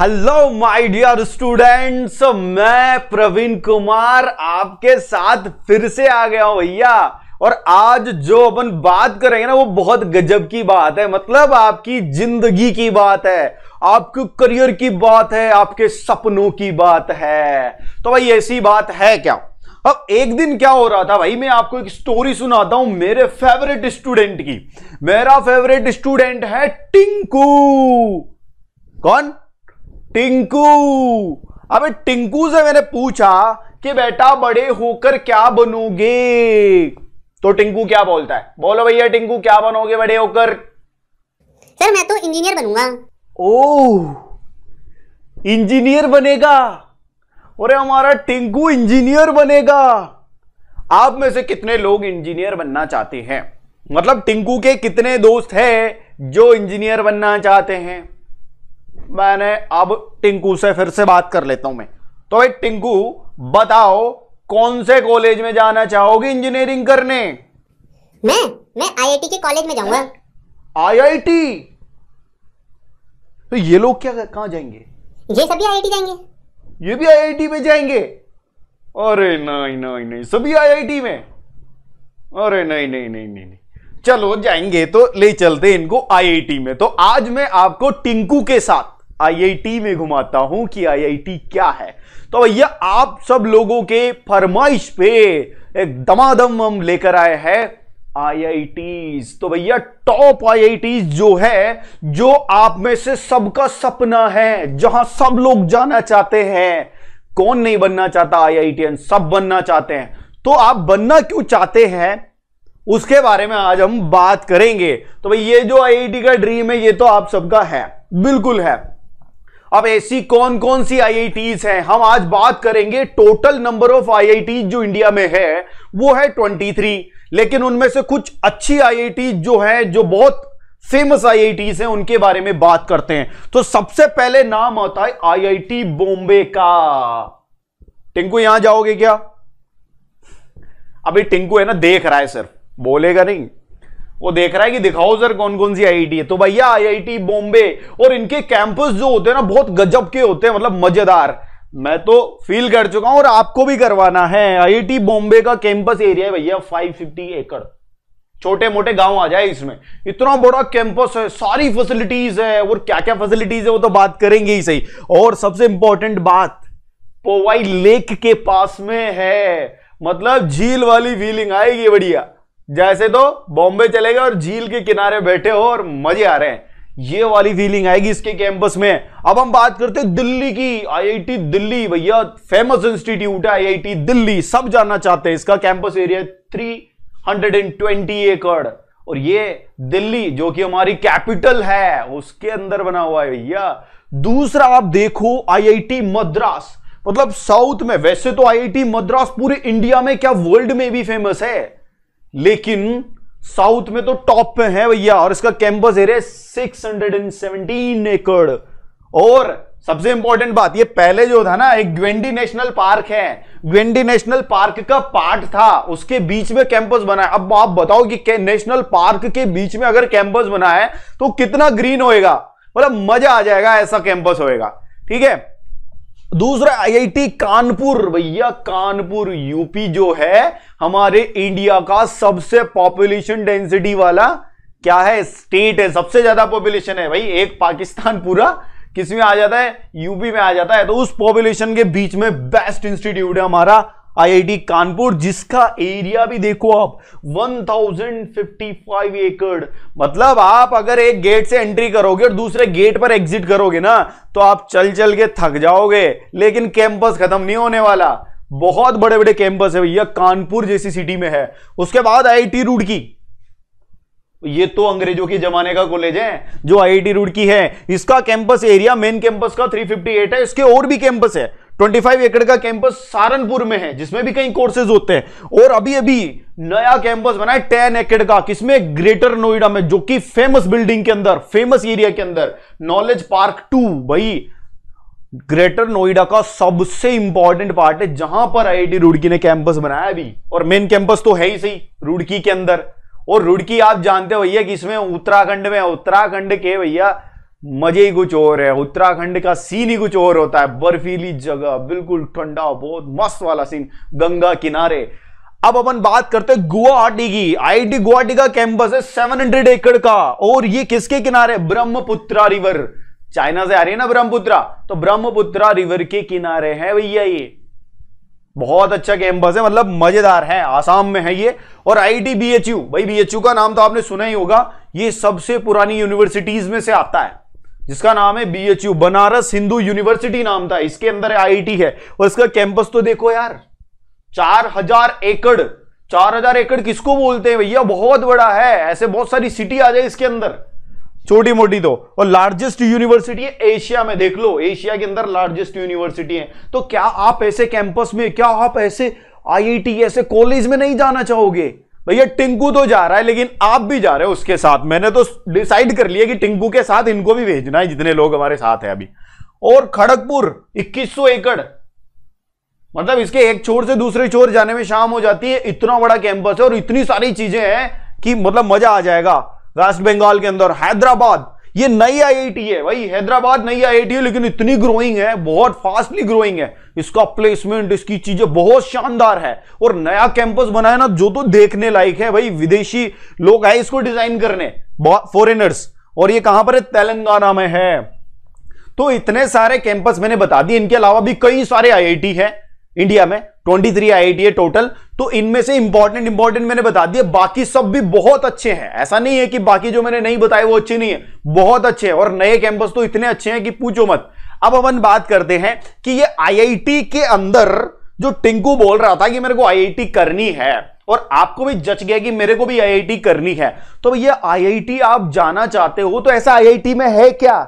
hello my dear students मैं प्रवीण कुमार आपके साथ फिर से आ गया हूं भैया और आज जो अपन बात करेंगे ना वो बहुत गजब की बात है मतलब आपकी जिंदगी की बात है आपके करियर की बात है आपके सपनों की बात है तो भाई ऐसी बात है क्या अब एक दिन क्या हो रहा था भाई मैं आपको एक स्टोरी सुनाता हूं मेरे फेवरेट स्टूडेंट की मेरा फेवरेट स्टूडेंट है टिंकू कौन टिंकू अबे टिंकू से मैंने पूछा कि बेटा बड़े होकर क्या बनोगे तो टिंकू क्या बोलता है बोलो भैया टिंकू क्या बनोगे बड़े होकर सर मैं तो इंजीनियर बनूंगा ओ इंजीनियर बनेगा अरे हमारा टिंकू इंजीनियर बनेगा आप में से कितने लोग इंजीनियर बनना चाहते हैं मतलब टिंकू के कितने दोस्त हैं जो इंजीनियर बनना चाहते हैं मैंने अब टिंकू से फिर से बात कर लेता हूं मैं तो भाई टिंकू बताओ कौन से कॉलेज में जाना चाहोगी इंजीनियरिंग करने मैं मैं आईआईटी के कॉलेज में जाऊंगा आईआईटी तो ये लोग क्या कहाँ जाएंगे ये सभी आईआईटी जाएंगे ये भी आईआईटी में जाएंगे अरे नहीं नहीं नहीं सभी आईआईटी में अरे नहीं नहीं नहीं नहीं नहीं चलो जाएंगे तो ले चलते इनको आईआईटी में तो आज मैं आपको टिंकू के साथ आईआईटी में घुमाता हूं कि आईआईटी क्या है तो भैया आप सब लोगों के फरमाइश पे एक दमादम हम लेकर आए हैं आईआईटीज तो भैया टॉप आईआईटीज जो है जो आप में से सबका सपना है जहां सब लोग जाना चाहते हैं कौन नहीं बनना चाहता आई सब बनना चाहते हैं तो आप बनना क्यों चाहते हैं उसके बारे में आज हम बात करेंगे तो भाई ये जो आईआईटी का ड्रीम है ये तो आप सबका है बिल्कुल है अब ऐसी कौन कौन सी आई हैं हम आज बात करेंगे टोटल नंबर ऑफ आई जो इंडिया में है वो है 23 लेकिन उनमें से कुछ अच्छी आई जो है जो बहुत फेमस आई हैं उनके बारे में बात करते हैं तो सबसे पहले नाम आता है आईआईटी बॉम्बे का टिंकू यहां जाओगे क्या अभी टिंकू है ना देख रहा है सिर्फ बोलेगा नहीं वो देख रहा है कि दिखाओ सर कौन कौन सी आई है तो भैया आई बॉम्बे और इनके कैंपस जो होते हैं ना बहुत गजब के होते हैं मतलब मजेदार मैं तो फील कर चुका हूं और आपको भी करवाना है आई बॉम्बे का कैंपस एरिया है भैया 550 एकड़ छोटे मोटे गांव आ जाए इसमें इतना बड़ा कैंपस है सारी फैसिलिटीज है और क्या क्या फैसिलिटीज है वो तो बात करेंगे ही सही और सबसे इंपॉर्टेंट बात पोवाई लेक के पास में है मतलब झील वाली फीलिंग आएगी बढ़िया जैसे तो बॉम्बे चले गए और झील के किनारे बैठे हो और मजे आ रहे हैं ये वाली फीलिंग आएगी इसके कैंपस में अब हम बात करते हैं दिल्ली की आईआईटी दिल्ली भैया फेमस इंस्टीट्यूट है आईआईटी दिल्ली सब जानना चाहते हैं इसका campus area three hundred and twenty एकड़ और ये दिल्ली जो कि हमारी कैपिटल है उसके अंदर बना हुआ है भैया दूसरा आप देखो आईआईटी मद्रास मतलब साउथ में वैसे तो आई मद्रास पूरे इंडिया में क्या वर्ल्ड में भी फेमस है लेकिन साउथ में तो टॉप पे है भैया और इसका कैंपस एरिया 617 एकड़ और सबसे इंपॉर्टेंट बात ये पहले जो था ना एक ग्वेंडी नेशनल पार्क है ग्वेंडी नेशनल पार्क का पार्ट था उसके बीच में कैंपस बना है अब आप बताओ कि नेशनल पार्क के बीच में अगर कैंपस बना है तो कितना ग्रीन होएगा मतलब मजा आ जाएगा ऐसा कैंपस होएगा ठीक है दूसरा आईआईटी कानपुर भैया कानपुर यूपी जो है हमारे इंडिया का सबसे पॉपुलेशन डेंसिटी वाला क्या है स्टेट है सबसे ज्यादा पॉपुलेशन है भाई एक पाकिस्तान पूरा किसमें आ जाता है यूपी में आ जाता है तो उस पॉपुलेशन के बीच में बेस्ट इंस्टीट्यूट है हमारा आईआईटी कानपुर जिसका एरिया भी देखो आप 1055 एकड़ मतलब आप अगर एक गेट से एंट्री करोगे और दूसरे गेट पर एग्जिट करोगे ना तो आप चल चल के थक जाओगे लेकिन कैंपस खत्म नहीं होने वाला बहुत बड़े बड़े कैंपस है भैया कानपुर जैसी सिटी में है उसके बाद आई रूड की ये तो अंग्रेजों के जमाने का कॉलेज है जो आई रूड की है इसका कैंपस एरिया मेन कैंपस का 358 है इसके और भी कैंपस है 25 एकड़ का कैंपस सहारनपुर में है जिसमें भी कई कोर्सेज होते हैं और अभी अभी नया कैंपस बना है टेन एकड़ का किसमें ग्रेटर नोएडा में जो कि फेमस बिल्डिंग के अंदर फेमस एरिया के अंदर नॉलेज पार्क टू भाई ग्रेटर नोएडा का सबसे इंपॉर्टेंट पार्ट है जहां पर आई रुड़की ने कैंपस बनाया अभी और मेन कैंपस तो है ही सही रुड़की के अंदर और रुड़की आप जानते हो भैया कि इसमें उत्तराखंड में उत्तराखंड के भैया मजे ही कुछ और है उत्तराखंड का सीन ही कुछ और होता है बर्फीली जगह बिल्कुल ठंडा बहुत मस्त वाला सीन गंगा किनारे अब अपन बात करते हैं गुवाहाटी की आईटी गुवाहाटी का कैंपस है 700 एकड़ का और ये किसके किनारे ब्रह्मपुत्रा रिवर चाइना से आ रही है ना ब्रह्मपुत्रा तो ब्रह्मपुत्रा रिवर के किनारे है भैया ये बहुत अच्छा कैंपस है मतलब मजेदार है आसाम में है ये और आईटी बीएचयू भाई बीएचयू का नाम तो आपने सुना ही होगा ये सबसे पुरानी यूनिवर्सिटीज में से आता है जिसका नाम है यू बनारस हिंदू यूनिवर्सिटी नाम था इसके अंदर टी है और इसका कैंपस तो देखो यार चार हजार एकड़ चार हजार एकड़ किसको बोलते हैं भैया बहुत बड़ा है ऐसे बहुत सारी सिटी आ जाए इसके अंदर छोटी मोटी तो और लार्जेस्ट यूनिवर्सिटी है एशिया में देख लो एशिया के अंदर लार्जेस्ट यूनिवर्सिटी है तो क्या आप ऐसे कैंपस में क्या आप ऐसे टी ऐसे कॉलेज में नहीं जाना चाहोगे भैया टिंकू तो जा रहा है लेकिन आप भी जा रहे हो उसके साथ मैंने तो डिसाइड कर लिया कि टिंकू के साथ इनको भी भेजना है जितने लोग हमारे साथ हैं अभी और खड़गपुर 2100 एकड़ मतलब इसके एक छोर से दूसरे छोर जाने में शाम हो जाती है इतना बड़ा कैंपस है और इतनी सारी चीजें हैं कि मतलब मजा आ जाएगा वेस्ट बंगाल के अंदर हैदराबाद ये नई आईआईटी है भाई हैदराबाद नई आईआईटी है लेकिन इतनी ग्रोइंग है बहुत फास्टली ग्रोइंग है इसका प्लेसमेंट इसकी चीजें बहुत शानदार है और नया कैंपस बनाया ना जो तो देखने लायक है भाई विदेशी लोग आए इसको डिजाइन करने फॉरेनर्स और ये कहां पर है तेलंगाना में है तो इतने सारे कैंपस मैंने बता दिए इनके अलावा भी कई सारे आई है इंडिया में ट्वेंटी थ्री आई टोटल तो इनमें से इंपॉर्टेंट इंपॉर्टेंट मैंने बता दिया बाकी सब भी बहुत अच्छे हैं ऐसा नहीं है कि बाकी जो मैंने नहीं बताए वो अच्छे नहीं है बहुत अच्छे हैं और नए कैंपस तो इतने अच्छे हैं कि पूछो मत अब अपन बात करते हैं कि ये आईआईटी के अंदर जो टिंकू बोल रहा था कि मेरे को आईआईटी करनी है और आपको भी जच गया कि मेरे को भी आईआईटी करनी है तो ये आईआईटी आप जाना चाहते हो तो ऐसा आईआईटी में है क्या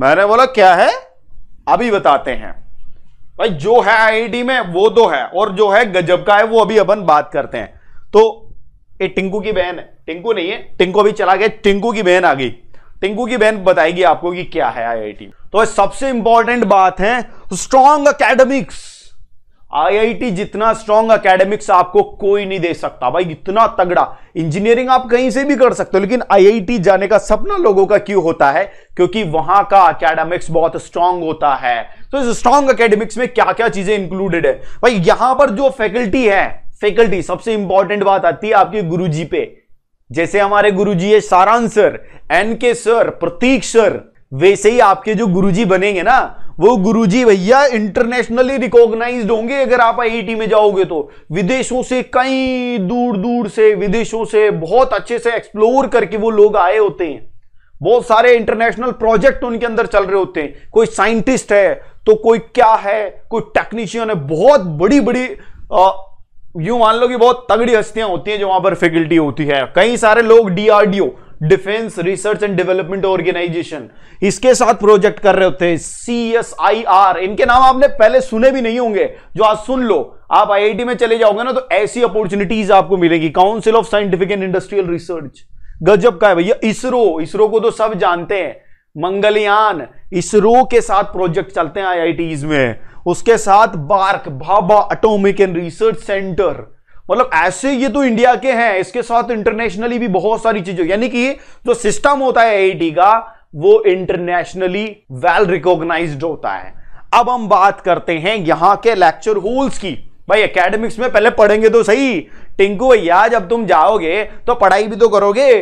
मैंने बोला क्या है अभी बताते हैं भाई जो है आईआईटी e में वो दो तो है और जो है गजब का है वो अभी अपन बात करते हैं तो ये टिंकू की बहन है टिंकू नहीं है टिंकू अभी चला गया टिंकू की बहन आ गई टिंकू की बहन बताएगी आपको कि क्या है आईआईटी e तो सबसे इंपॉर्टेंट बात है स्ट्रॉन्ग अकेडमिक्स आईआईटी जितना स्ट्रांग एकेडमिक्स आपको कोई नहीं दे सकता भाई इतना तगड़ा इंजीनियरिंग आप कहीं से भी कर सकते हो लेकिन आईआईटी जाने का सपना लोगों का क्यों होता है क्योंकि वहां का एकेडमिक्स बहुत स्ट्रांग होता है तो इस स्ट्रांग एकेडमिक्स में क्या क्या चीजें इंक्लूडेड है भाई यहां पर जो फैकल्टी है फैकल्टी सबसे इंपॉर्टेंट बात आती है आपके गुरु पे जैसे हमारे गुरु जी है Saransh sir N K sir Prateek sir वैसे ही आपके जो गुरुजी बनेंगे ना वो गुरुजी भैया इंटरनेशनली रिकॉग्नाइज होंगे अगर आप आईआईटी e में जाओगे तो विदेशों से कई दूर दूर से विदेशों से बहुत अच्छे से एक्सप्लोर करके वो लोग आए होते हैं बहुत सारे इंटरनेशनल प्रोजेक्ट उनके अंदर चल रहे होते हैं कोई साइंटिस्ट है तो कोई क्या है कोई टेक्नीशियन है बहुत बड़ी बड़ी यूं मान लो कि बहुत तगड़ी हस्तियां होती हैं जो वहां पर फैकल्टी होती है कई सारे लोग DRDO defence research and development organisation इसके साथ प्रोजेक्ट कर रहे होते हैं सीएसआईआर इनके नाम आपने पहले सुने भी नहीं होंगे जो आज सुन लो आप आईआईटी में चले जाओगे ना तो ऐसी अपॉर्चुनिटीज आपको मिलेगी council of scientific and industrial research गजब का है भैया इसरो इसरो को तो सब जानते हैं मंगलयान इसरो के साथ प्रोजेक्ट चलते हैं आईआईटीज में उसके साथ BARC Bhabha atomic and research centre मतलब ऐसे ये तो इंडिया के हैं इसके साथ इंटरनेशनली भी बहुत सारी चीजें यानी कि जो सिस्टम होता है एआईटी का वो इंटरनेशनली वेल रिकॉग्नाइज होता है अब हम बात करते हैं यहां के लेक्चर होल्स की भाई एकेडमिक्स में पहले पढ़ेंगे तो सही टिंकू भैया जब तुम जाओगे तो पढ़ाई भी तो करोगे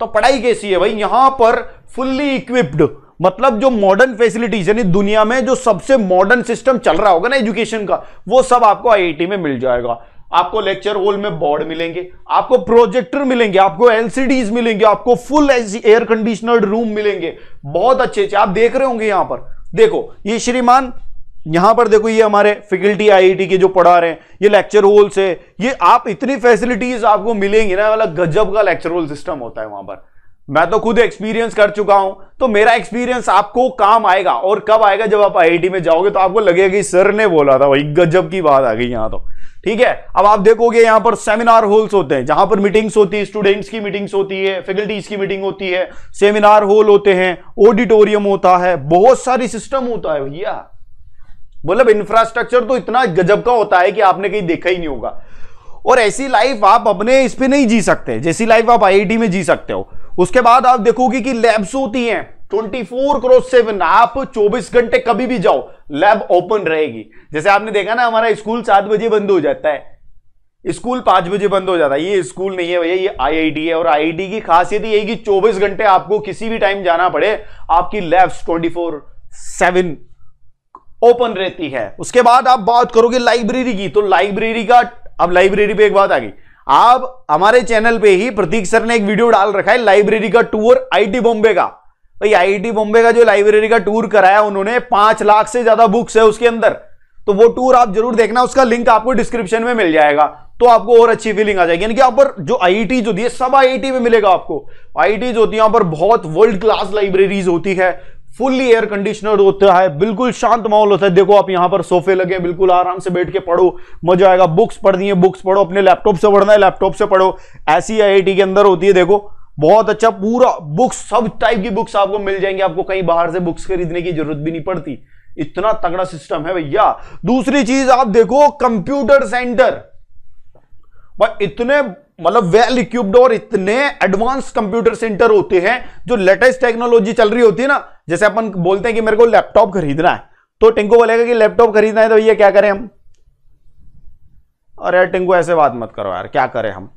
तो पढ़ाई कैसी है भाई यहां पर फुल्ली इक्विप्ड मतलब जो मॉडर्न फैसिलिटीज यानी दुनिया में जो सबसे मॉडर्न सिस्टम चल रहा होगा ना एजुकेशन का वो सब आपको आईआईटी में मिल जाएगा आपको लेक्चर हॉल में बोर्ड मिलेंगे आपको प्रोजेक्टर मिलेंगे आपको एलसीडीज मिलेंगे आपको फुल एयर कंडीशनर्ड रूम मिलेंगे बहुत अच्छे अच्छे आप देख रहे होंगे यहां पर देखो ये श्रीमान यहां पर देखो ये हमारे फैकल्टी आईआईटी के जो पढ़ा रहे हैं ये लेक्चर हॉल्स है ये आप इतनी फैसिलिटीज आपको मिलेंगी ना वाला गजब का लेक्चर हॉल सिस्टम होता है वहां पर मैं तो खुद एक्सपीरियंस कर चुका हूं तो मेरा एक्सपीरियंस आपको काम आएगा और कब आएगा जब आप आईआईटी में जाओगे तो आपको लगेगा कि सर ने बोला था भाई गजब की बात आ गई यहां तो ठीक है अब आप देखोगे यहां पर सेमिनार हॉल्स होते हैं जहां पर मीटिंग्स होती है स्टूडेंट्स की मीटिंग्स होती है फैकल्टीज की मीटिंग होती है सेमिनार हॉल होते हैं ऑडिटोरियम होता है बहुत सारी सिस्टम होता है भैया मतलब इंफ्रास्ट्रक्चर तो इतना गजब का होता है कि आपने कहीं देखा ही नहीं होगा और ऐसी लाइफ आप अपने इस पर नहीं जी सकते जैसी लाइफ आप आई में जी सकते हो उसके बाद आप देखोगे कि लैब्स होती हैं ट्वेंटी फोर क्रोस सेवन आप चौबीस घंटे कभी भी जाओ लैब ओपन रहेगी जैसे आपने देखा ना हमारा स्कूल सात बजे बंद हो जाता है स्कूल पांच बजे बंद हो जाता है ये स्कूल नहीं है भैया ये आईआईटी है और आईआईटी की खासियत यही कि 24 घंटे आपको किसी भी टाइम जाना पड़े आपकी लैब्स 24 सेवन ओपन रहती है उसके बाद आप बात करोगे लाइब्रेरी की तो लाइब्रेरी का अब लाइब्रेरी पे एक बात आ गई आप हमारे चैनल पे ही प्रतीक सर ने एक वीडियो डाल रखा है लाइब्रेरी का टूर आईटी बॉम्बे का भाई आईआईटी बॉम्बे का जो लाइब्रेरी का टूर कराया उन्होंने पांच लाख से ज्यादा बुक्स है उसके अंदर तो वो टूर आप जरूर देखना उसका लिंक आपको डिस्क्रिप्शन में मिल जाएगा तो आपको और अच्छी फीलिंग आ जाएगी यानी कि पर जो आईटी जो दी है सब आईटी में मिलेगा आपको जो होती है पर बहुत वर्ल्ड क्लास लाइब्रेरीज होती है फुल्ली एयर कंडीशनर होता है बिल्कुल शांत माहौल होता है देखो आप यहां पर सोफे लगे बिल्कुल आराम से बैठ के पढ़ो मजा आएगा बुक्स पढ़नी है बुक्स पढ़ो अपने लैपटॉप से पढ़ना है लैपटॉप से पढ़ो ऐसी आई के अंदर होती है देखो बहुत अच्छा पूरा बुक्स सब टाइप की बुक्स आपको मिल जाएंगे आपको कहीं बाहर से बुक्स खरीदने की जरूरत भी नहीं पड़ती इतना तगड़ा सिस्टम है भैया दूसरी चीज आप देखो कंप्यूटर सेंटर इतने मतलब वेल इक्विप्ड और इतने एडवांस कंप्यूटर सेंटर होते हैं जो लेटेस्ट टेक्नोलॉजी चल रही होती है ना जैसे अपन बोलते हैं कि मेरे को लैपटॉप खरीदना है तो टिंको बोलेगा कि लैपटॉप खरीदना है तो भैया क्या करें हम अरे टिंको ऐसे बात मत करो यार क्या करें हम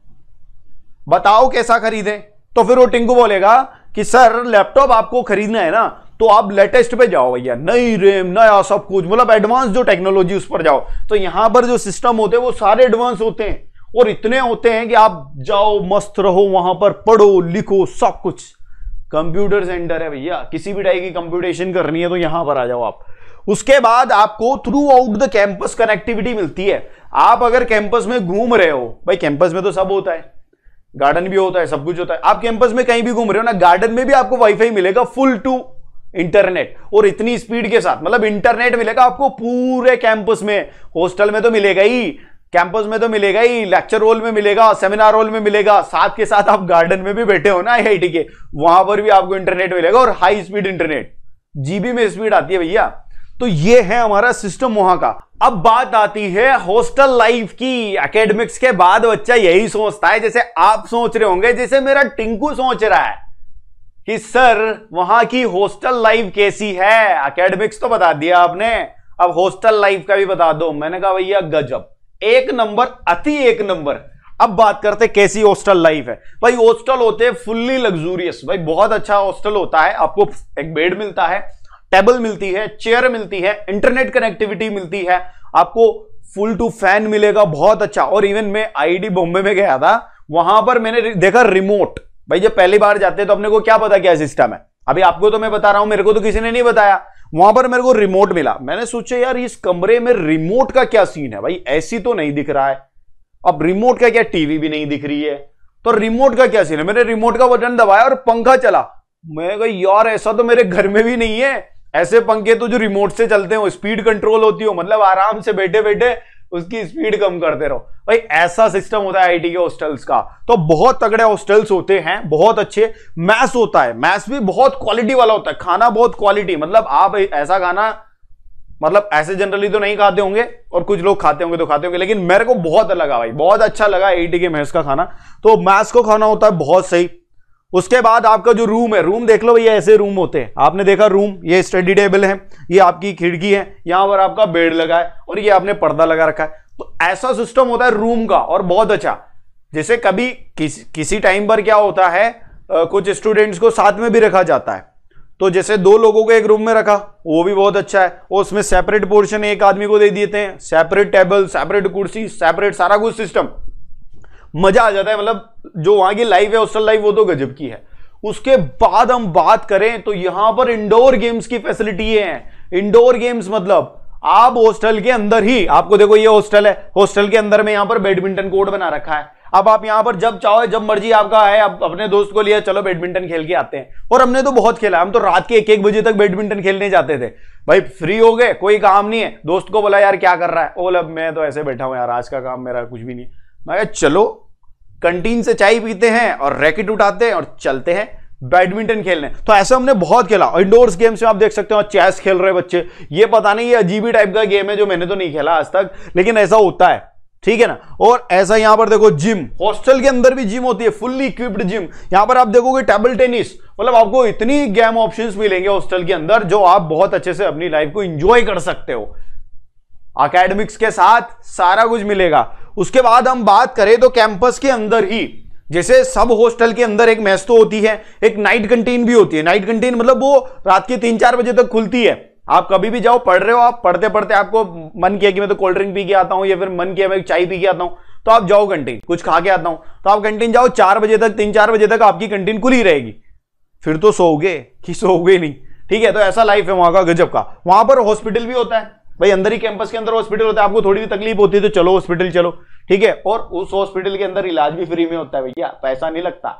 बताओ कैसा खरीदें तो फिर वो टिंकू बोलेगा कि सर लैपटॉप आपको खरीदना है ना तो आप लेटेस्ट पे जाओ भैया नई रेम नया सब कुछ मतलब एडवांस जो टेक्नोलॉजी उस पर जाओ तो यहां पर जो सिस्टम होते हैं वो सारे एडवांस होते हैं और इतने होते हैं कि आप जाओ मस्त रहो वहां पर पढ़ो लिखो सब कुछ कंप्यूटर सेंटर है भैया किसी भी टाइप की कंप्यूटेशन करनी है तो यहां पर आ जाओ आप उसके बाद आपको throughout the campus connectivity मिलती है आप अगर कैंपस में घूम रहे हो भाई कैंपस में तो सब होता है गार्डन भी होता है सब कुछ होता है आप कैंपस में कहीं भी घूम रहे हो ना गार्डन में भी आपको वाईफाई मिलेगा फुल टू इंटरनेट और इतनी स्पीड के साथ मतलब इंटरनेट मिलेगा आपको पूरे कैंपस में हॉस्टल में तो मिलेगा ही कैंपस में तो मिलेगा ही लेक्चर हॉल में मिलेगा सेमिनार हॉल में मिलेगा साथ के साथ आप गार्डन में भी बैठे हो ना आई के वहां पर भी आपको इंटरनेट मिलेगा और हाई स्पीड इंटरनेट जीबी में स्पीड आती है भैया तो ये है हमारा सिस्टम वहां का अब बात आती है हॉस्टल लाइफ की एकेडमिक्स के बाद बच्चा यही सोचता है जैसे आप सोच रहे होंगे जैसे मेरा टिंकू सोच रहा है कि सर वहां की हॉस्टल लाइफ कैसी है एकेडमिक्स तो बता दिया आपने अब हॉस्टल लाइफ का भी बता दो मैंने कहा भैया गजब एक नंबर अति एक नंबर अब बात करते कैसी हॉस्टल लाइफ है भाई हॉस्टल होते हैं फुल्ली लग्जूरियस भाई बहुत अच्छा हॉस्टल होता है आपको एक बेड मिलता है टेबल मिलती है चेयर मिलती है इंटरनेट कनेक्टिविटी मिलती है आपको फुल टू फैन मिलेगा बहुत अच्छा और इवन मैं आईडी बॉम्बे में गया था वहां पर मैंने देखा रिमोट भाई जब पहली बार जाते हैं तो अपने को क्या पता क्या सिस्टम है अभी आपको तो मैं बता रहा हूं मेरे को तो किसी ने नहीं बताया वहां पर मेरे को रिमोट मिला मैंने सोचा यार इस कमरे में रिमोट का क्या सीन है भाई ऐसी तो नहीं दिख रहा है अब रिमोट का क्या टीवी भी नहीं दिख रही है तो रिमोट का क्या सीन है मैंने रिमोट का बटन दबाया और पंखा चला मैं यार ऐसा तो मेरे घर में भी नहीं है ऐसे पंखे तो जो रिमोट से चलते हो स्पीड कंट्रोल होती हो मतलब आराम से बैठे बैठे उसकी स्पीड कम करते रहो भाई ऐसा सिस्टम होता है आईटी के हॉस्टल्स का तो बहुत तगड़े हॉस्टल्स होते हैं बहुत अच्छे मैस होता है मैस भी बहुत क्वालिटी वाला होता है खाना बहुत क्वालिटी मतलब आप ऐसा खाना मतलब ऐसे जनरली तो नहीं खाते होंगे और कुछ लोग खाते होंगे तो खाते होंगे लेकिन मेरे को बहुत लगा भाई बहुत अच्छा लगा एटी के का खाना तो मैस को खाना होता है बहुत सही उसके बाद आपका जो रूम है रूम देख लो भैया ऐसे रूम होते हैं आपने देखा रूम ये स्टडी टेबल है ये आपकी खिड़की है यहाँ पर आपका बेड लगा है और ये आपने पर्दा लगा रखा है तो ऐसा सिस्टम होता है रूम का और बहुत अच्छा जैसे कभी किस, किसी टाइम पर क्या होता है आ, कुछ स्टूडेंट्स को साथ में भी रखा जाता है तो जैसे दो लोगों को एक रूम में रखा वो भी बहुत अच्छा है और उसमें सेपरेट पोर्शन एक आदमी को दे देते हैं सेपरेट टेबल सेपरेट कुर्सी सेपरेट सारा कुछ सिस्टम मजा आ जाता है मतलब जो वहां की लाइफ है हॉस्टल लाइफ वो तो गजब की है उसके बाद हम बात करें तो यहां पर इंडोर गेम्स की फैसिलिटी है इंडोर गेम्स मतलब आप हॉस्टल के अंदर ही आपको देखो ये हॉस्टल है हॉस्टल के अंदर में यहां पर बैडमिंटन कोर्ट बना रखा है अब आप यहां पर जब चाहो जब मर्जी आपका है आप अपने दोस्त को लिया चलो बैडमिंटन खेल के आते हैं और हमने तो बहुत खेला हम तो रात के एक एक बजे तक बैडमिंटन खेलने जाते थे भाई फ्री हो गए कोई काम नहीं है दोस्त को बोला यार क्या कर रहा है ओ मैं तो ऐसे बैठा हूं यार आज का काम मेरा कुछ भी नहीं मैं चलो कंटीन से चाय पीते हैं और रैकेट उठाते हैं और चलते हैं बैडमिंटन खेलने तो ऐसा हमने बहुत खेला और इंडोर्स गेम्स में आप देख सकते हो चेस खेल रहे बच्चे ये पता नहीं ये अजीब ही टाइप का गेम है जो मैंने तो नहीं खेला आज तक लेकिन ऐसा होता है ठीक है ना और ऐसा यहां पर देखो जिम हॉस्टल के अंदर भी जिम होती है फुल्ली इक्विप्ड जिम यहां पर आप देखोगे टेबल टेनिस मतलब आपको इतनी गेम ऑप्शन मिलेंगे हॉस्टल के अंदर जो आप बहुत अच्छे से अपनी लाइफ को इंजॉय कर सकते हो अकेडमिक्स के साथ सारा कुछ मिलेगा उसके बाद हम बात करें तो कैंपस के अंदर ही जैसे सब हॉस्टल के अंदर एक मेस तो होती है एक नाइट कंटीन भी होती है नाइट कंटीन मतलब वो रात के तीन चार बजे तक खुलती है आप कभी भी जाओ पढ़ रहे हो आप पढ़ते पढ़ते आपको मन किया कि मैं तो कोल्ड ड्रिंक पी के आता हूँ या फिर मन किया मैं चाय पी के आता हूँ तो आप जाओ कंटीन कुछ खा के आता हूँ तो आप कंटीन जाओ चार बजे तक तीन चार बजे तक आपकी कंटीन खुली रहेगी फिर तो सोओगे कि सोओगे नहीं ठीक है तो ऐसा लाइफ है वहां का गजब का वहां पर हॉस्पिटल भी होता है भाई अंदर ही कैंपस के अंदर हॉस्पिटल होता है आपको थोड़ी भी तकलीफ होती है तो चलो हॉस्पिटल चलो ठीक है और उस हॉस्पिटल के अंदर इलाज भी फ्री में होता है भैया पैसा नहीं लगता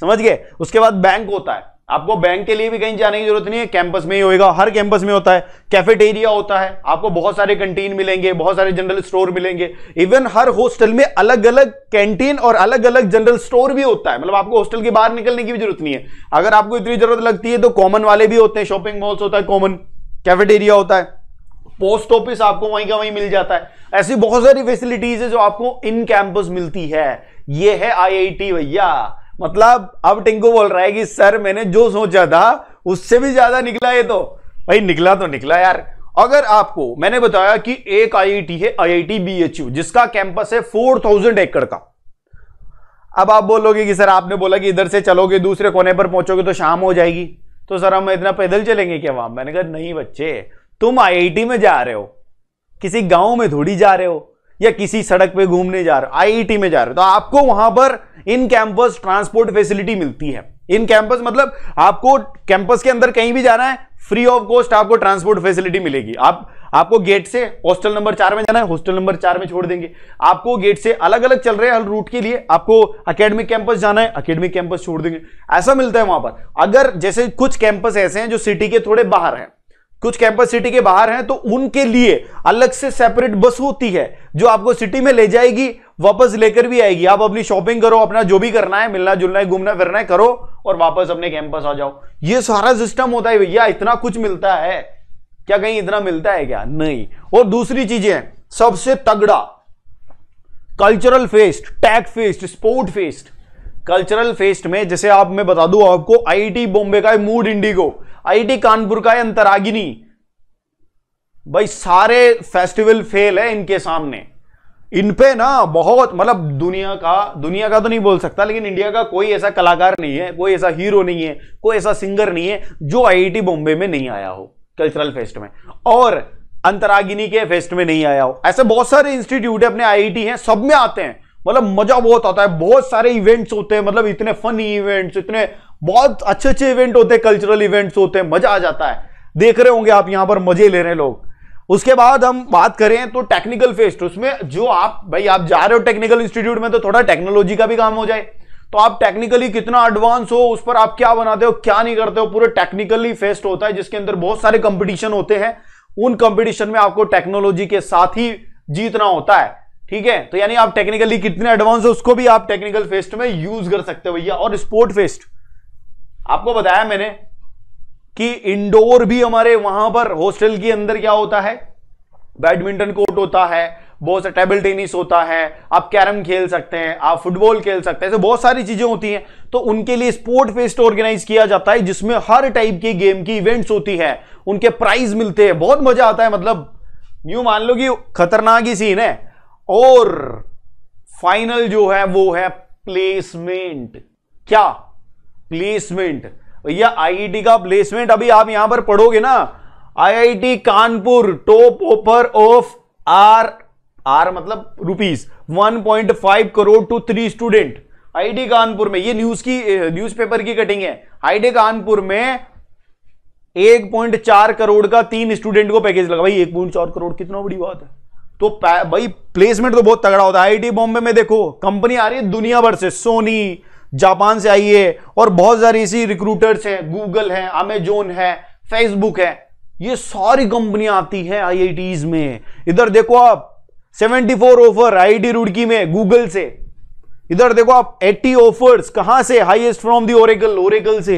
समझ गए उसके बाद बैंक होता है आपको बैंक के लिए भी कहीं जाने की जरूरत नहीं है कैंपस में ही होएगा हर कैंपस में होता है कैफेटेरिया होता है आपको बहुत सारे कंटीन मिलेंगे बहुत सारे जनरल स्टोर मिलेंगे इवन हर हॉस्टल में अलग अलग कैंटीन और अलग अलग जनरल स्टोर भी होता है मतलब आपको हॉस्टल के बाहर निकलने की भी जरूरत नहीं है अगर आपको इतनी जरूरत लगती है तो कॉमन वाले भी होते हैं शॉपिंग मॉल्स होता है कॉमन कैफेटेरिया होता है पोस्ट ऑफिस आपको वहीं का वहीं मिल जाता है ऐसी बहुत सारी फैसिलिटीज है जो आपको इन कैंपस मिलती है ये है आईआईटी भैया मतलब अब टिंकू बोल रहा है कि सर मैंने जो सोचा था उससे भी ज्यादा निकला ये तो भाई निकला तो निकला यार अगर आपको मैंने बताया कि एक आईआईटी है आईआईटी बीएचयू जिसका कैंपस है फोर थाउजेंड एकड़ का अब आप बोलोगे कि सर आपने बोला कि इधर से चलोगे दूसरे कोने पर पहुंचोगे तो शाम हो जाएगी तो सर हम इतना पैदल चलेंगे क्या वहां मैंने कहा नहीं बच्चे तुम आईआईटी में जा रहे हो किसी गांव में थोड़ी जा रहे हो या किसी सड़क पे घूमने जा रहे हो आईआईटी में जा रहे हो तो आपको वहां पर इन कैंपस ट्रांसपोर्ट फैसिलिटी मिलती है इन कैंपस मतलब आपको कैंपस के अंदर कहीं भी जाना है फ्री ऑफ कॉस्ट आपको ट्रांसपोर्ट फैसिलिटी मिलेगी आप आपको गेट से हॉस्टल नंबर चार में जाना है हॉस्टल नंबर चार में छोड़ देंगे आपको गेट से अलग अलग चल रहे हर रूट के लिए आपको अकेडमिक कैंपस जाना है अकेडमिक कैंपस छोड़ देंगे ऐसा मिलता है वहां पर अगर जैसे कुछ कैंपस ऐसे हैं जो सिटी के थोड़े बाहर हैं कुछ कैंपस सिटी के बाहर हैं तो उनके लिए अलग से सेपरेट बस होती है जो आपको सिटी में ले जाएगी वापस लेकर भी आएगी आप अपनी शॉपिंग करो अपना जो भी करना है मिलना जुलना है घूमना फिरना है करो और वापस अपने कैंपस आ जाओ ये सारा सिस्टम होता है भैया इतना कुछ मिलता है क्या कहीं इतना मिलता है क्या नहीं और दूसरी चीजें सबसे तगड़ा cultural fest tech fest sport fest cultural fest में जैसे आप मैं बता दू आपको आईआईटी बॉम्बे का है मूड इंडिगो आईआईटी कानपुर का है अंतरागिनी भाई सारे फेस्टिवल फेल है इनके सामने इन पे ना बहुत मतलब दुनिया का दुनिया का तो नहीं बोल सकता लेकिन इंडिया का कोई ऐसा कलाकार नहीं है कोई ऐसा हीरो नहीं है कोई ऐसा सिंगर नहीं है जो आईआईटी बॉम्बे में नहीं आया हो कल्चरल फेस्ट में और अंतरागिनी के फेस्ट में नहीं आया हो ऐसे बहुत सारे इंस्टीट्यूट है अपने आईआईटी हैं सब में आते हैं मतलब मजा बहुत आता है बहुत सारे इवेंट्स होते हैं मतलब इतने फनी इवेंट्स इतने बहुत अच्छे अच्छे इवेंट होते हैं कल्चरल इवेंट्स होते हैं मजा आ जाता है देख रहे होंगे आप यहां पर मजे ले रहे हैं लोग उसके बाद हम बात करें तो टेक्निकल फेस्ट तो उसमें जो आप भाई आप जा रहे हो टेक्निकल इंस्टीट्यूट में तो थोड़ा टेक्नोलॉजी का भी काम हो जाए तो आप टेक्निकली कितना एडवांस हो उस पर आप क्या बनाते हो क्या नहीं करते हो पूरे टेक्निकली फेस्ट होता है जिसके अंदर बहुत सारे कंपटीशन होते हैं उन कंपटीशन में आपको टेक्नोलॉजी के साथ ही जीतना होता है ठीक है तो यानी आप टेक्निकली कितने एडवांस है उसको भी आप टेक्निकल फेस्ट में यूज कर सकते हो भैया और स्पोर्ट फेस्ट आपको बताया मैंने कि इंडोर भी हमारे वहां पर हॉस्टल के अंदर क्या होता है बैडमिंटन कोर्ट होता है बहुत सा टेबल टेनिस होता है आप कैरम खेल सकते हैं आप फुटबॉल खेल सकते हैं ऐसे बहुत सारी चीजें होती हैं तो उनके लिए स्पोर्ट फेस्ट ऑर्गेनाइज किया जाता है जिसमें हर टाइप की गेम की इवेंट्स होती है उनके प्राइज मिलते हैं बहुत मजा आता है मतलब यू मान लो कि खतरनाक ही सीन है और फाइनल जो है वो है प्लेसमेंट क्या प्लेसमेंट भैया आईआईटी e का प्लेसमेंट अभी आप यहां पर पढ़ोगे ना IIT Kanpur top offer of आर आर मतलब rupees 1.5 crore two three student IT Kanpur में ये न्यूज की न्यूज़पेपर की कटिंग है आईटी e कानपुर में 1.4 करोड़ का तीन स्टूडेंट को पैकेज लगा भाई 1.4 करोड़ कितना बड़ी बात है तो भाई प्लेसमेंट तो बहुत तगड़ा होता है आई बॉम्बे में देखो कंपनी आ रही है दुनिया भर से सोनी जापान से आई है और बहुत सारी ऐसी रिक्रूटर्स हैं गूगल है अमेजोन है फेसबुक है ये सारी कंपनियां आती है आई में इधर देखो आप 74 ऑफर आई रुड़की में गूगल से इधर देखो आप 80 ऑफर्स कहां से highest from the Oracle Oracle से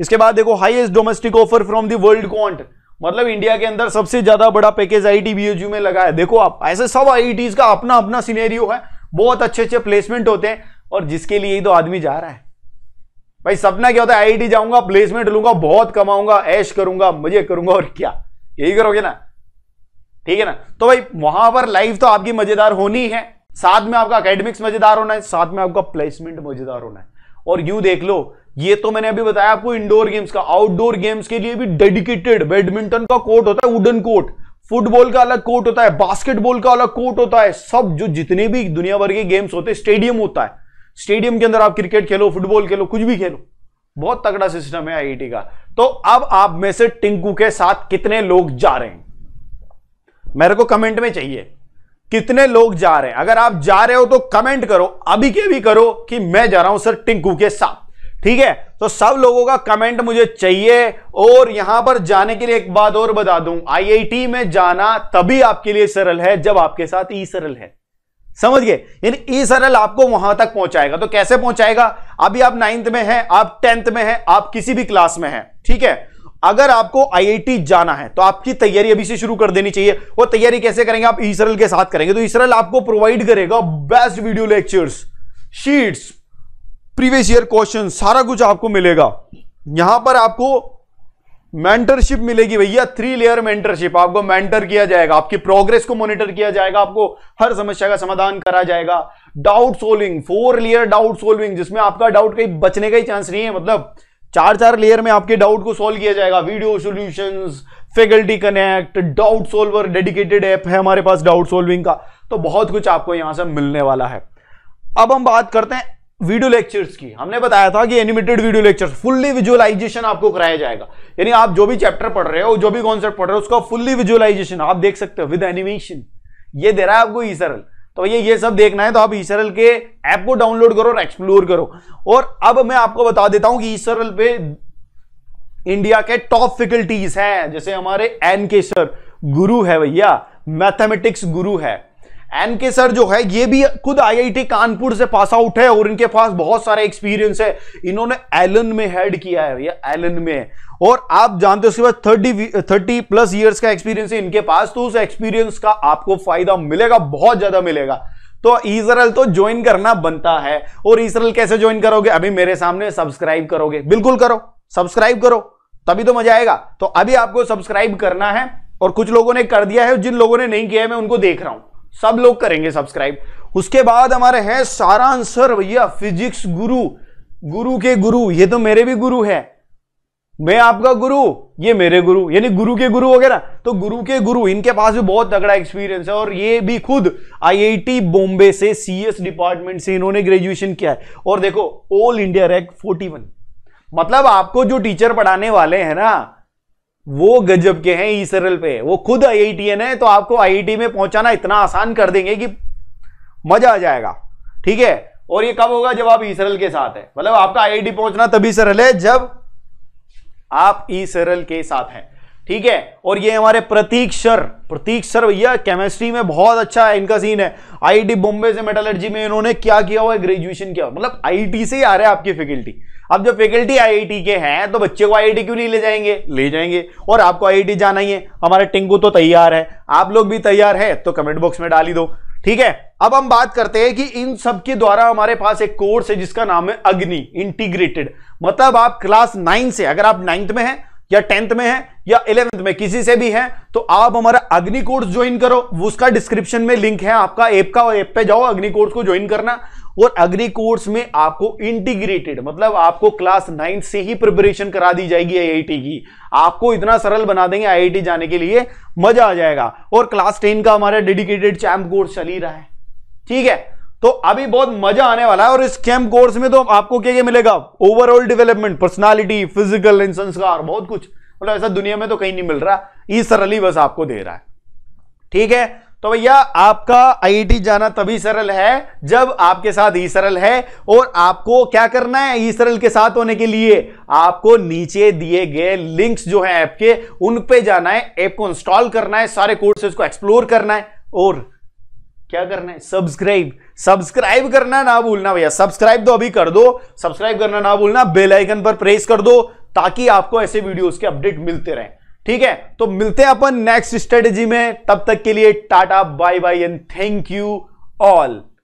इसके बाद देखो highest domestic offer from the world कॉन्ट मतलब इंडिया के अंदर सबसे ज्यादा बड़ा पैकेज आई टी में लगा है देखो आप ऐसे सब आई का अपना अपना सीनेरियो है बहुत अच्छे अच्छे प्लेसमेंट होते हैं और जिसके लिए ही तो आदमी जा रहा है भाई सपना क्या होता है आई जाऊंगा प्लेसमेंट लूंगा बहुत कमाऊंगा ऐश करूंगा मजे करूंगा और क्या यही करोगे ना ठीक है ना तो भाई वहां पर लाइफ तो आपकी मजेदार होनी है साथ में आपका अकेडमिक्स मजेदार होना है साथ में आपका प्लेसमेंट मजेदार होना है और यू देख लो ये तो मैंने अभी बताया आपको इंडोर गेम्स का आउटडोर गेम्स के लिए भी डेडिकेटेड बैडमिंटन का कोर्ट होता है वुडन कोर्ट फुटबॉल का अलग कोर्ट होता है बास्केटबॉल का अलग कोर्ट होता है सब जो जितने भी दुनिया भर के गेम्स होते हैं स्टेडियम होता है स्टेडियम के अंदर आप क्रिकेट खेलो फुटबॉल खेलो कुछ भी खेलो बहुत तगड़ा सिस्टम है आईआईटी का तो अब आप में से टिंकू के साथ कितने लोग जा रहे हैं मेरे को कमेंट में चाहिए कितने लोग जा रहे हैं अगर आप जा रहे हो तो कमेंट करो अभी के भी करो कि मैं जा रहा हूं सर टिंकू के साथ ठीक है तो सब लोगों का कमेंट मुझे चाहिए और यहां पर जाने के लिए एक बात और बता दूं आईआईटी में जाना तभी आपके लिए सरल है जब आपके साथ ई e सरल है समझ गए यानी ई e सरल आपको वहां तक पहुंचाएगा तो कैसे पहुंचाएगा अभी आप नाइन्थ में हैं आप टेंथ में हैं आप किसी भी क्लास में हैं ठीक है अगर आपको आईआईटी जाना है तो आपकी तैयारी अभी से शुरू कर देनी चाहिए वो तैयारी कैसे करेंगे आप इसरल e के साथ करेंगे तो इसरल आपको प्रोवाइड करेगा best video lectures sheets previous year question सारा कुछ आपको मिलेगा यहां पर आपको मेंटरशिप मिलेगी भैया थ्री लेयर मेंटरशिप आपको मेंटर किया जाएगा आपकी प्रोग्रेस को मॉनिटर किया जाएगा आपको हर समस्या का समाधान करा जाएगा doubt solving four layer doubt solving जिसमें आपका डाउट कहीं बचने का ही चांस नहीं है मतलब चार चार लेयर में आपके डाउट को सोल्व किया जाएगा video solution faculty connect doubt solver dedicated app है हमारे पास डाउट सोल्विंग का तो बहुत कुछ आपको यहां से मिलने वाला है अब हम बात करते हैं वीडियो लेक्चर्स की हमने बताया था कि animated video lectures fully visualisation आपको कराया जाएगा यानी आप जो भी चैप्टर पढ़ रहे हो जो भी कॉन्सेप्ट पढ़ रहे हो उसका फुल्ली विजुअलाइजेशन आप देख सकते हो विद एनिमेशन ये दे रहा है आपको ईसरल e तो भैया ये सब देखना है तो आप ईसरल e के ऐप को डाउनलोड करो और एक्सप्लोर करो और अब मैं आपको बता देता हूं कि ईसरल e पे इंडिया के टॉप फैकल्टीज हैं जैसे हमारे एन के सर गुरु है भैया मैथमेटिक्स गुरु है एन के सर जो है ये भी खुद आईआईटी कानपुर से पास आउट है और इनके पास बहुत सारा एक्सपीरियंस है इन्होंने एलन में हेड किया है भैया एलन में और आप जानते हो उसके बाद थर्टी थर्टी प्लस इयर्स का एक्सपीरियंस है इनके पास तो उस एक्सपीरियंस का आपको फायदा मिलेगा बहुत ज्यादा मिलेगा तो इसराइल तो ज्वाइन करना बनता है और इसराइल कैसे ज्वाइन करोगे अभी मेरे सामने सब्सक्राइब करोगे बिल्कुल करो सब्सक्राइब करो तभी तो मजा आएगा तो अभी आपको सब्सक्राइब करना है और कुछ लोगों ने कर दिया है जिन लोगों ने नहीं किया है मैं उनको देख रहा हूं सब लोग करेंगे सब्सक्राइब उसके बाद हमारे हैं सारा आंसर भैया फिजिक्स गुरु गुरु के गुरु ये तो मेरे भी गुरु है मैं आपका गुरु ये मेरे गुरु यानी गुरु के गुरु वगैरह तो गुरु के गुरु इनके पास भी बहुत तगड़ा एक्सपीरियंस है और ये भी खुद आईआईटी बॉम्बे से सीएस डिपार्टमेंट से इन्होंने ग्रेजुएशन किया है और देखो ऑल इंडिया रैंक 41 मतलब आपको जो टीचर पढ़ाने वाले हैं ना वो गजब के हैं ई सरल पे वो खुद आईआईटीएन है तो आपको आईआईटी में पहुंचाना इतना आसान कर देंगे कि मजा आ जाएगा ठीक है और ये कब होगा जब आप ई सरल के साथ है मतलब आपका आईआईटी पहुंचना तभी सरल है जब आप ई सरल के साथ हैं ठीक है और ये हमारे प्रतीक सर प्रतीक सर भैया केमिस्ट्री में बहुत अच्छा है इनका सीन है आईटी बॉम्बे से मेटालर्जी में इन्होंने क्या किया हुआ है ग्रेजुएशन किया मतलब आईटी से ही आ रहे हैं आपकी फैकल्टी अब जब फैकल्टी आईआईटी के हैं तो बच्चे को आईआईटी क्यों नहीं ले जाएंगे ले जाएंगे और आपको आईआईटी जाना ही है हमारे टिंकू तो तैयार है आप लोग भी तैयार है तो कमेंट बॉक्स में डाली दो ठीक है अब हम बात करते हैं कि इन सब के द्वारा हमारे पास एक कोर्स है जिसका नाम है अग्नि इंटीग्रेटेड मतलब आप क्लास नाइन से अगर आप नाइन्थ में हैं या टेंथ में है या इलेवेंथ में किसी से भी है तो आप हमारा अग्नि कोर्स ज्वाइन करो उसका डिस्क्रिप्शन में लिंक है आपका ऐप का ऐप पे जाओ अग्नि कोर्स को ज्वाइन करना और अग्नि कोर्स में आपको इंटीग्रेटेड मतलब आपको क्लास नाइन्थ से ही प्रिपरेशन करा दी जाएगी आईआईटी की आपको इतना सरल बना देंगे आई जाने के लिए मजा आ जाएगा और क्लास टेन का हमारा डेडिकेटेड चैम्प कोर्स चल ही रहा है ठीक है तो अभी बहुत मजा आने वाला है और इस कैंप कोर्स में तो आपको क्या क्या मिलेगा overall development personality physical and संस्कार बहुत कुछ मतलब ऐसा दुनिया में तो कहीं नहीं मिल रहा ई सरल ही बस आपको दे रहा है ठीक है तो भैया आपका आईआईटी e जाना तभी सरल है जब आपके साथ ई सरल है और आपको क्या करना है ई सरल के साथ होने के लिए आपको नीचे दिए गए लिंक्स जो है ऐप के उन पे जाना है ऐप को इंस्टॉल करना है सारे कोर्सेज को एक्सप्लोर करना है और क्या करना है सब्सक्राइब सब्सक्राइब करना ना भूलना भैया सब्सक्राइब तो अभी कर दो सब्सक्राइब करना ना भूलना बेल आइकन पर प्रेस कर दो ताकि आपको ऐसे वीडियोस के अपडेट मिलते रहें ठीक है तो मिलते हैं अपन नेक्स्ट स्ट्रेटेजी में तब तक के लिए tata bye bye and thank you all